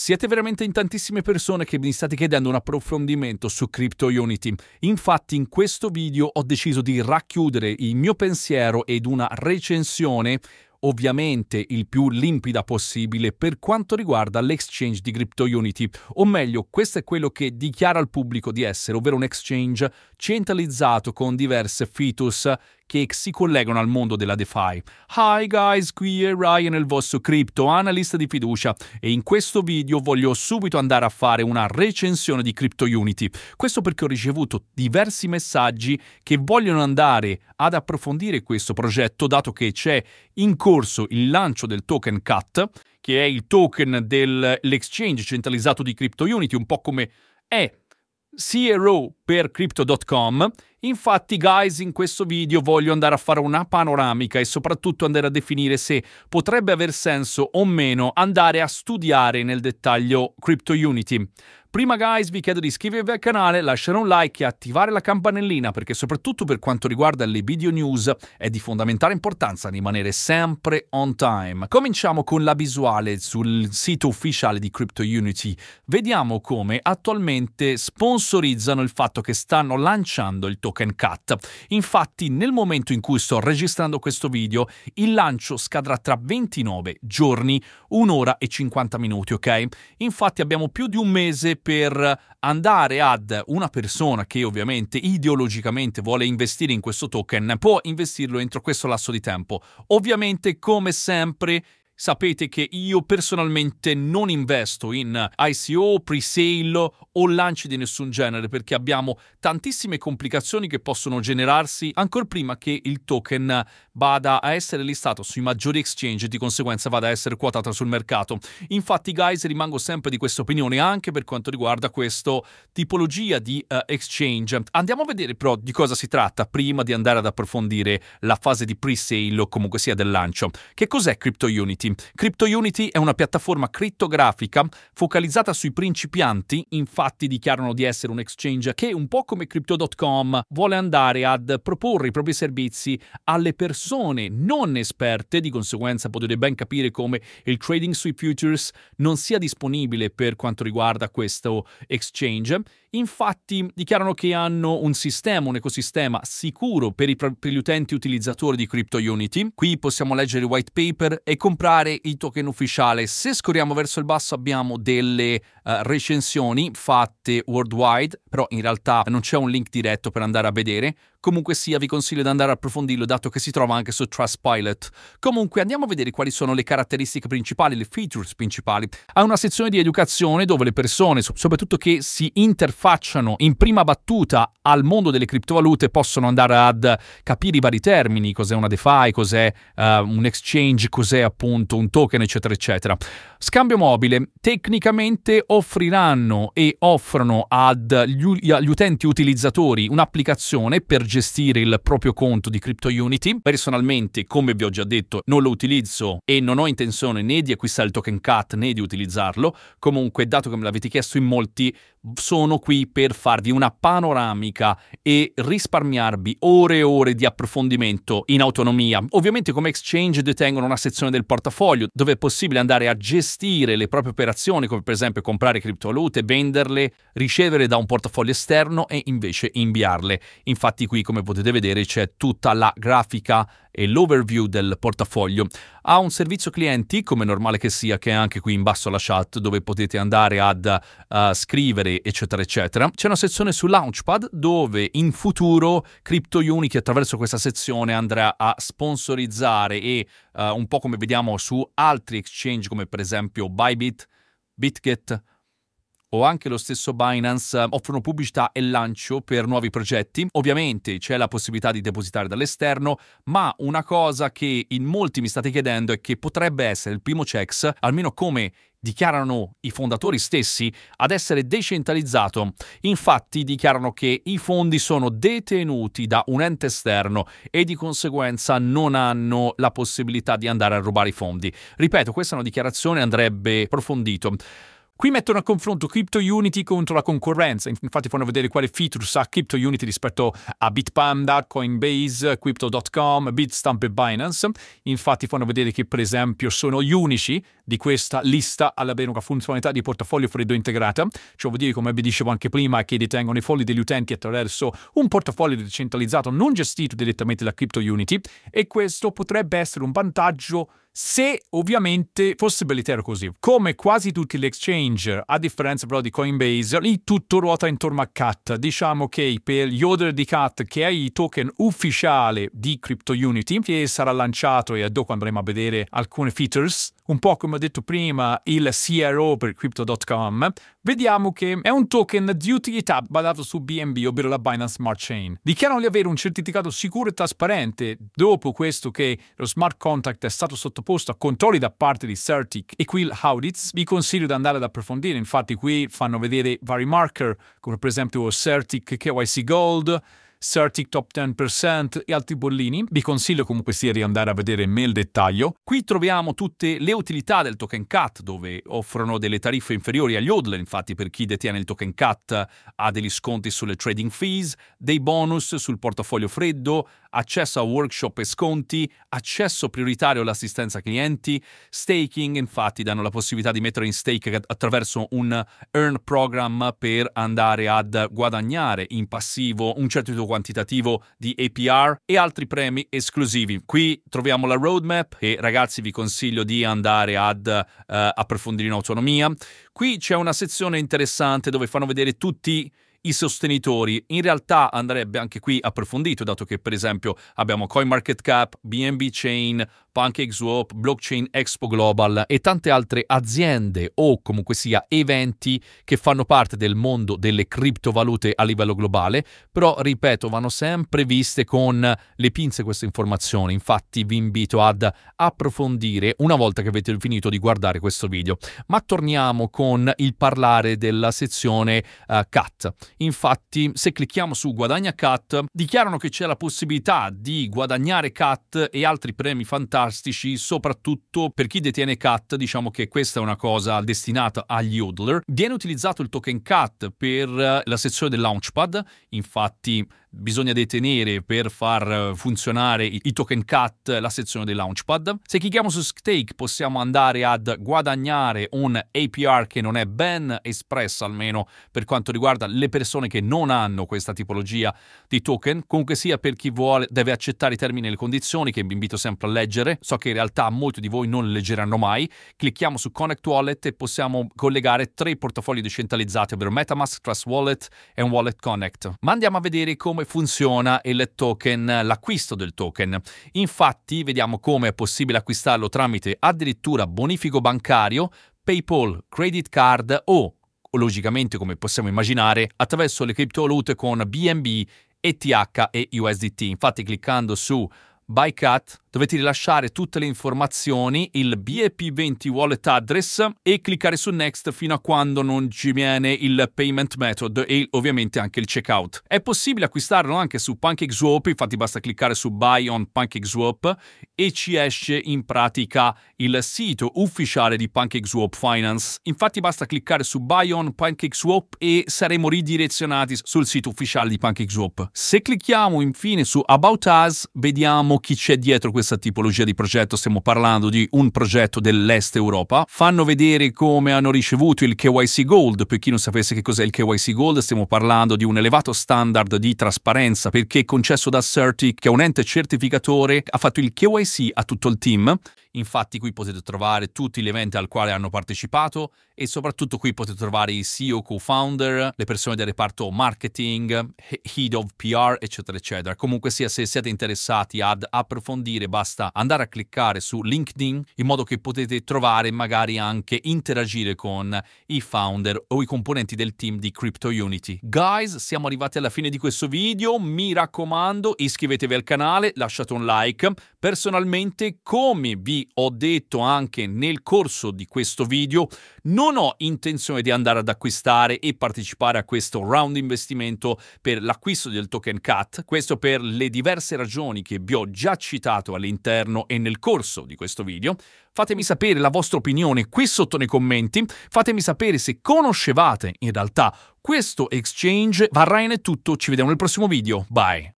Siete veramente in tantissime persone che mi state chiedendo un approfondimento su Crypto Unity. Infatti in questo video ho deciso di racchiudere il mio pensiero ed una recensione ovviamente il più limpida possibile per quanto riguarda l'exchange di Crypto Unity, o meglio, questo è quello che dichiara al pubblico di essere, ovvero un exchange centralizzato con diverse fetus che si collegano al mondo della DeFi. Hi guys, qui è Ryan, il vostro crypto analyst di fiducia e in questo video voglio subito andare a fare una recensione di Crypto Unity. Questo perché ho ricevuto diversi messaggi che vogliono andare ad approfondire questo progetto dato che c'è in corso il lancio del token CAT, che è il token dell'exchange centralizzato di Crypto Unity, un po' come è CRO per Crypto.com Infatti guys in questo video voglio andare a fare una panoramica e soprattutto andare a definire se potrebbe aver senso o meno andare a studiare nel dettaglio Crypto Unity. Prima guys vi chiedo di iscrivervi al canale, lasciare un like e attivare la campanellina perché soprattutto per quanto riguarda le video news è di fondamentale importanza rimanere sempre on time. Cominciamo con la visuale sul sito ufficiale di Crypto Unity. Vediamo come attualmente sponsorizzano il fatto che stanno lanciando il token token cut. Infatti nel momento in cui sto registrando questo video il lancio scadrà tra 29 giorni, 1 ora e 50 minuti, ok? Infatti abbiamo più di un mese per andare ad una persona che ovviamente ideologicamente vuole investire in questo token, può investirlo entro questo lasso di tempo. Ovviamente come sempre sapete che io personalmente non investo in ICO, pre-sale o lanci di nessun genere perché abbiamo tantissime complicazioni che possono generarsi ancora prima che il token vada a essere listato sui maggiori exchange e di conseguenza vada a essere quotato sul mercato. Infatti guys rimango sempre di questa opinione anche per quanto riguarda questa tipologia di uh, exchange. Andiamo a vedere però di cosa si tratta prima di andare ad approfondire la fase di pre-sale o comunque sia del lancio. Che cos'è Crypto Unity? Unity. CryptoUnity è una piattaforma criptografica focalizzata sui principianti, infatti dichiarano di essere un exchange che, un po' come Crypto.com, vuole andare ad proporre i propri servizi alle persone non esperte, di conseguenza potete ben capire come il trading sui futures non sia disponibile per quanto riguarda questo exchange. Infatti dichiarano che hanno un sistema, un ecosistema sicuro per, i, per gli utenti utilizzatori di Crypto Unity. Qui possiamo leggere il white paper e comprare comprare i token ufficiale. Se scorriamo verso il basso abbiamo delle uh, recensioni fatte worldwide, però in realtà non c'è un link diretto per andare a vedere, Comunque sia, vi consiglio di andare a approfondirlo dato che si trova anche su Trustpilot. Comunque andiamo a vedere quali sono le caratteristiche principali, le features principali. Ha una sezione di educazione dove le persone, soprattutto che si interfacciano in prima battuta al mondo delle criptovalute, possono andare ad capire i vari termini, cos'è una DeFi, cos'è uh, un exchange, cos'è appunto un token, eccetera, eccetera. Scambio mobile. Tecnicamente offriranno e offrono agli utenti utilizzatori un'applicazione per gestire il proprio conto di Crypto Unity. Personalmente, come vi ho già detto, non lo utilizzo e non ho intenzione né di acquistare il token CAT né di utilizzarlo. Comunque, dato che me l'avete chiesto in molti, sono qui per farvi una panoramica e risparmiarvi ore e ore di approfondimento in autonomia. Ovviamente come exchange detengono una sezione del portafoglio dove è possibile andare a gestire le proprie operazioni come per esempio comprare criptovalute, venderle, riceverle da un portafoglio esterno e invece inviarle. Infatti qui qui come potete vedere c'è tutta la grafica e l'overview del portafoglio. Ha un servizio clienti, come normale che sia, che è anche qui in basso alla chat, dove potete andare ad uh, scrivere, eccetera, eccetera. C'è una sezione su Launchpad dove in futuro CryptoUnity attraverso questa sezione andrà a sponsorizzare e uh, un po' come vediamo su altri exchange come per esempio Bybit, BitGet, o anche lo stesso Binance eh, offrono pubblicità e lancio per nuovi progetti. Ovviamente c'è la possibilità di depositare dall'esterno, ma una cosa che in molti mi state chiedendo è che potrebbe essere il primo CEX, almeno come dichiarano i fondatori stessi, ad essere decentralizzato. Infatti dichiarano che i fondi sono detenuti da un ente esterno e di conseguenza non hanno la possibilità di andare a rubare i fondi. Ripeto, questa è una dichiarazione, andrebbe approfondito. Qui mettono a confronto Crypto Unity contro la concorrenza, infatti fanno vedere quale features ha Crypto Unity rispetto a Bitpanda, Coinbase, Crypto.com, Bitstamp e Binance. Infatti fanno vedere che per esempio sono gli unici di questa lista ad avere una funzionalità di portafoglio freddo integrata, ciò vuol dire come vi dicevo anche prima che detengono i fogli degli utenti attraverso un portafoglio decentralizzato non gestito direttamente da Crypto Unity e questo potrebbe essere un vantaggio se ovviamente fosse belletero così. Come quasi tutti gli exchange, a differenza però di Coinbase, lì tutto ruota intorno a CAT. Diciamo che per gli order di CAT, che è il token ufficiale di Crypto Unity, che sarà lanciato e dopo andremo a vedere alcune features, un po' come ho detto prima il CRO per Crypto.com, vediamo che è un token di utilità basato su BNB, ovvero la Binance Smart Chain. Dichiarano di avere un certificato sicuro e trasparente dopo questo che lo smart contract è stato sottoposto a controlli da parte di Certic e Quill Audits. Vi consiglio di andare ad approfondire, infatti qui fanno vedere vari marker, come per esempio Certic KYC Gold, Certic Top 10% e altri bollini. Vi consiglio comunque sia di andare a vedere nel dettaglio. Qui troviamo tutte le utilità del token cut, dove offrono delle tariffe inferiori agli hodler, infatti per chi detiene il token cut ha degli sconti sulle trading fees, dei bonus sul portafoglio freddo, accesso a workshop e sconti, accesso prioritario all'assistenza clienti, staking, infatti danno la possibilità di mettere in stake attraverso un earn program per andare ad guadagnare in passivo un certo quantitativo di APR e altri premi esclusivi. Qui troviamo la roadmap e ragazzi vi consiglio di andare ad uh, approfondire in autonomia. Qui c'è una sezione interessante dove fanno vedere tutti i i sostenitori. In realtà andrebbe anche qui approfondito, dato che per esempio abbiamo CoinMarketCap, BNB Chain, PancakeSwap, Blockchain Expo Global e tante altre aziende o comunque sia eventi che fanno parte del mondo delle criptovalute a livello globale, però ripeto vanno sempre viste con le pinze queste informazioni, infatti vi invito ad approfondire una volta che avete finito di guardare questo video. Ma torniamo con il parlare della sezione uh, eh, CAT. Infatti se clicchiamo su guadagna CAT dichiarano che c'è la possibilità di guadagnare CAT e altri premi fantastici sarcastici, soprattutto per chi detiene cat, diciamo che questa è una cosa destinata agli hodler. Viene utilizzato il token cat per eh, la sezione del launchpad, infatti bisogna detenere per far eh, funzionare i token cat la sezione del launchpad. Se clicchiamo su stake possiamo andare ad guadagnare un APR che non è ben espressa almeno per quanto riguarda le persone che non hanno questa tipologia di token, comunque sia per chi vuole deve accettare i termini e le condizioni che vi invito sempre a leggere so che in realtà molti di voi non leggeranno mai, clicchiamo su Connect Wallet e possiamo collegare tre portafogli decentralizzati, ovvero Metamask, Trust Wallet e Wallet Connect. Ma andiamo a vedere come funziona il token, l'acquisto del token. Infatti vediamo come è possibile acquistarlo tramite addirittura bonifico bancario, PayPal, credit card o logicamente come possiamo immaginare attraverso le criptovalute con BNB ETH e USDT. Infatti cliccando su by Cut dovete rilasciare tutte le informazioni, il BEP20 wallet address e cliccare su next fino a quando non ci viene il payment method e ovviamente anche il checkout. È possibile acquistarlo anche su PancakeSwap, infatti basta cliccare su buy on PancakeSwap e ci esce in pratica il sito ufficiale di PancakeSwap Finance. Infatti basta cliccare su buy on PancakeSwap e saremo ridirezionati sul sito ufficiale di PancakeSwap. Se clicchiamo infine su About Us vediamo chi c'è dietro questa tipologia di progetto, stiamo parlando di un progetto dell'Est Europa, fanno vedere come hanno ricevuto il KYC Gold, per chi non sapesse che cos'è il KYC Gold stiamo parlando di un elevato standard di trasparenza perché concesso da Certic, che è un ente certificatore, ha fatto il KYC a tutto il team, infatti qui potete trovare tutti gli eventi al quale hanno partecipato e soprattutto qui potete trovare i CEO co-founder, le persone del reparto marketing, head of PR, eccetera, eccetera. Comunque sia, se siete interessati ad approfondire, basta andare a cliccare su LinkedIn in modo che potete trovare e magari anche interagire con i founder o i componenti del team di Crypto Unity. Guys, siamo arrivati alla fine di questo video, mi raccomando iscrivetevi al canale, lasciate un like. Personalmente, come vi ho detto anche nel corso di questo video, non ho intenzione di andare ad acquistare e partecipare a questo round investimento per l'acquisto del token CAT, questo per le diverse ragioni che vi ho già citato all'interno e nel corso di questo video. Fatemi sapere la vostra opinione qui sotto nei commenti, fatemi sapere se conoscevate in realtà questo exchange. è tutto, ci vediamo nel prossimo video, bye!